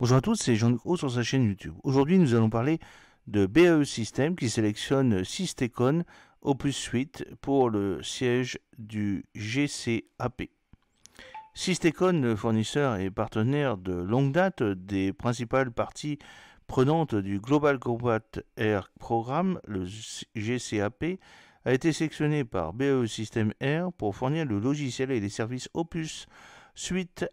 Bonjour à tous, c'est Jean Gros sur sa chaîne YouTube. Aujourd'hui, nous allons parler de BAE System qui sélectionne Systecon Opus Suite pour le siège du GCAP. Systecon, le fournisseur et partenaire de longue date des principales parties prenantes du Global Combat Air Programme, le GCAP, a été sélectionné par BAE System Air pour fournir le logiciel et les services Opus suite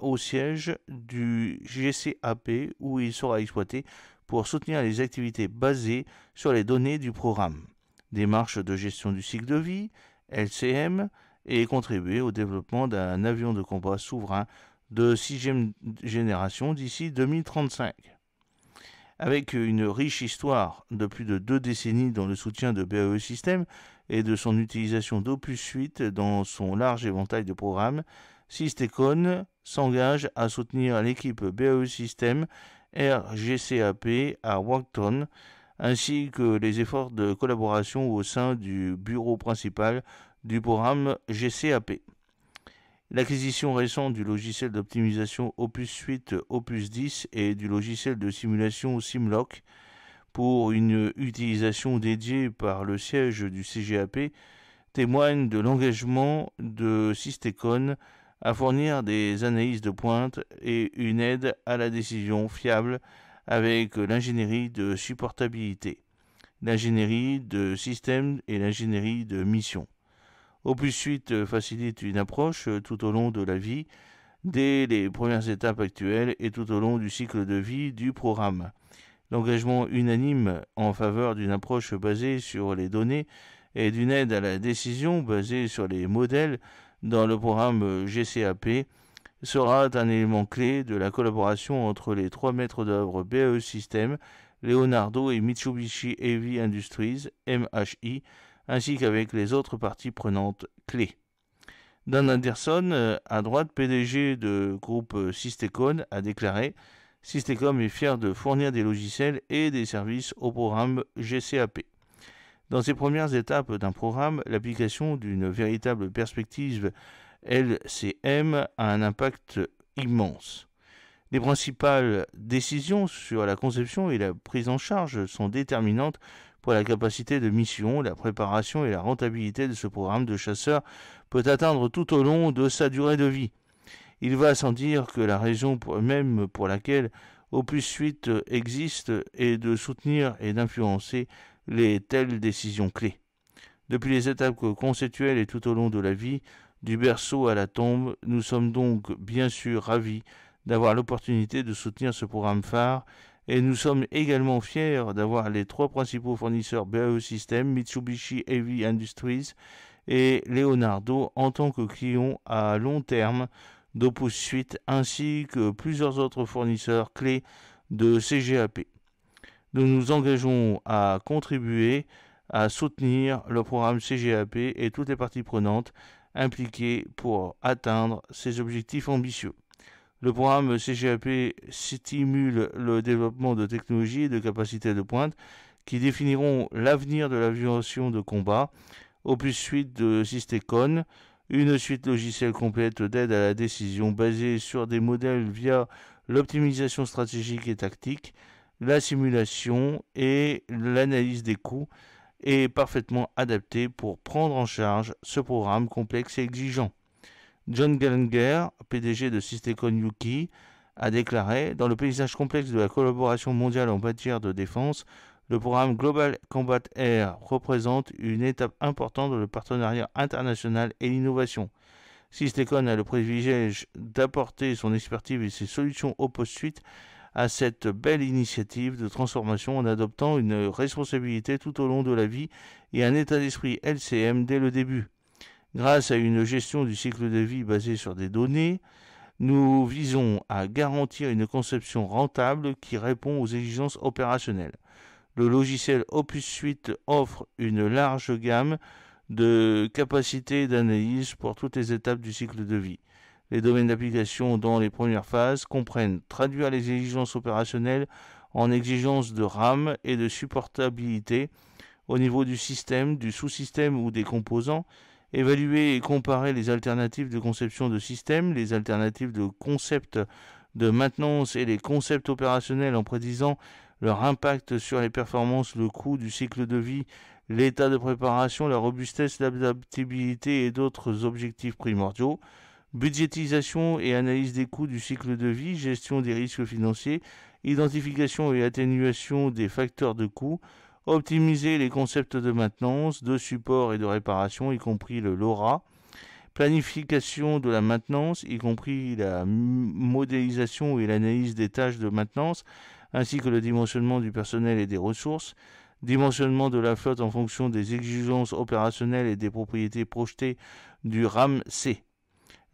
au siège du GCAP où il sera exploité pour soutenir les activités basées sur les données du programme, démarche de gestion du cycle de vie, LCM, et contribuer au développement d'un avion de combat souverain de sixième génération d'ici 2035. Avec une riche histoire de plus de deux décennies dans le soutien de BAE System et de son utilisation d'Opus Suite dans son large éventail de programmes, Systecon s'engage à soutenir l'équipe BAE System RGCAP à Wharton, ainsi que les efforts de collaboration au sein du bureau principal du programme GCAP. L'acquisition récente du logiciel d'optimisation Opus 8 Opus 10 et du logiciel de simulation Simlock pour une utilisation dédiée par le siège du CGAP témoigne de l'engagement de Systecon à fournir des analyses de pointe et une aide à la décision fiable avec l'ingénierie de supportabilité, l'ingénierie de système et l'ingénierie de mission. Opus Suite facilite une approche tout au long de la vie, dès les premières étapes actuelles et tout au long du cycle de vie du programme. L'engagement unanime en faveur d'une approche basée sur les données et d'une aide à la décision basée sur les modèles dans le programme euh, GCAP sera un élément clé de la collaboration entre les trois maîtres d'œuvre BAE System, Leonardo et Mitsubishi Heavy Industries, MHI, ainsi qu'avec les autres parties prenantes clés. Dan Anderson, euh, à droite PDG de groupe euh, Systecon, a déclaré Systecom est fier de fournir des logiciels et des services au programme GCAP. Dans ces premières étapes d'un programme, l'application d'une véritable perspective LCM a un impact immense. Les principales décisions sur la conception et la prise en charge sont déterminantes pour la capacité de mission, la préparation et la rentabilité de ce programme de chasseurs peut atteindre tout au long de sa durée de vie. Il va sans dire que la raison même pour laquelle Opus Suite existe est de soutenir et d'influencer les telles décisions clés. Depuis les étapes conceptuelles et tout au long de la vie, du berceau à la tombe, nous sommes donc bien sûr ravis d'avoir l'opportunité de soutenir ce programme phare et nous sommes également fiers d'avoir les trois principaux fournisseurs BAE System, Mitsubishi Heavy Industries et Leonardo en tant que clients à long terme d'Opus Suite ainsi que plusieurs autres fournisseurs clés de CGAP nous nous engageons à contribuer à soutenir le programme CGAP et toutes les parties prenantes impliquées pour atteindre ces objectifs ambitieux. Le programme CGAP stimule le développement de technologies et de capacités de pointe qui définiront l'avenir de l'aviation de combat, plus suite de Systecon, une suite logicielle complète d'aide à la décision basée sur des modèles via l'optimisation stratégique et tactique, la simulation et l'analyse des coûts est parfaitement adaptée pour prendre en charge ce programme complexe et exigeant. John Gallagher, PDG de Systecon Yuki, a déclaré Dans le paysage complexe de la collaboration mondiale en matière de défense, le programme Global Combat Air représente une étape importante dans le partenariat international et l'innovation. Systecon a le privilège d'apporter son expertise et ses solutions au post-suite à cette belle initiative de transformation en adoptant une responsabilité tout au long de la vie et un état d'esprit LCM dès le début. Grâce à une gestion du cycle de vie basée sur des données, nous visons à garantir une conception rentable qui répond aux exigences opérationnelles. Le logiciel Opus Suite offre une large gamme de capacités d'analyse pour toutes les étapes du cycle de vie. Les domaines d'application dans les premières phases comprennent traduire les exigences opérationnelles en exigences de RAM et de supportabilité au niveau du système, du sous-système ou des composants, évaluer et comparer les alternatives de conception de système, les alternatives de concept de maintenance et les concepts opérationnels en prédisant leur impact sur les performances, le coût du cycle de vie, l'état de préparation, la robustesse, l'adaptabilité et d'autres objectifs primordiaux budgétisation et analyse des coûts du cycle de vie, gestion des risques financiers, identification et atténuation des facteurs de coûts, optimiser les concepts de maintenance, de support et de réparation, y compris le LoRa, planification de la maintenance, y compris la modélisation et l'analyse des tâches de maintenance, ainsi que le dimensionnement du personnel et des ressources, dimensionnement de la flotte en fonction des exigences opérationnelles et des propriétés projetées du RAM C.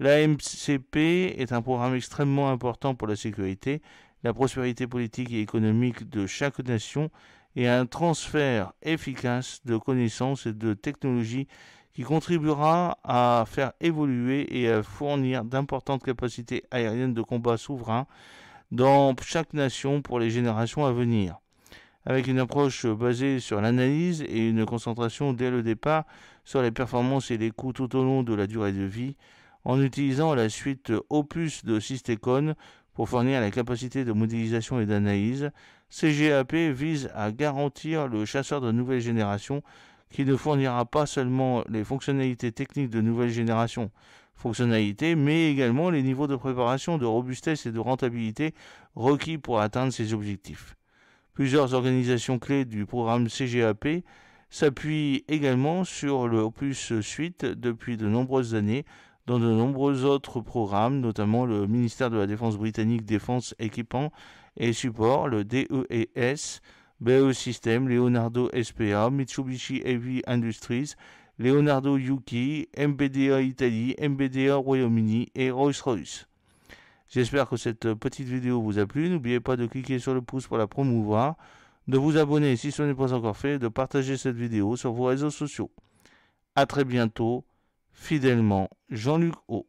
L'AMCP est un programme extrêmement important pour la sécurité, la prospérité politique et économique de chaque nation et un transfert efficace de connaissances et de technologies qui contribuera à faire évoluer et à fournir d'importantes capacités aériennes de combat souverain dans chaque nation pour les générations à venir. Avec une approche basée sur l'analyse et une concentration dès le départ sur les performances et les coûts tout au long de la durée de vie, en utilisant la suite euh, Opus de Systecon pour fournir la capacité de modélisation et d'analyse. CGAP vise à garantir le chasseur de nouvelle génération qui ne fournira pas seulement les fonctionnalités techniques de nouvelle génération, fonctionnalités, mais également les niveaux de préparation, de robustesse et de rentabilité requis pour atteindre ces objectifs. Plusieurs organisations clés du programme CGAP s'appuient également sur le Opus Suite depuis de nombreuses années dans de nombreux autres programmes, notamment le ministère de la Défense britannique Défense, Équipement et Support, le DEES, BE System, Leonardo SPA, Mitsubishi Heavy Industries, Leonardo Yuki, MBDA Italie, MBDA Royaume-Uni et Rolls-Royce. J'espère que cette petite vidéo vous a plu. N'oubliez pas de cliquer sur le pouce pour la promouvoir, de vous abonner si ce n'est pas encore fait, de partager cette vidéo sur vos réseaux sociaux. A très bientôt Fidèlement, Jean-Luc O.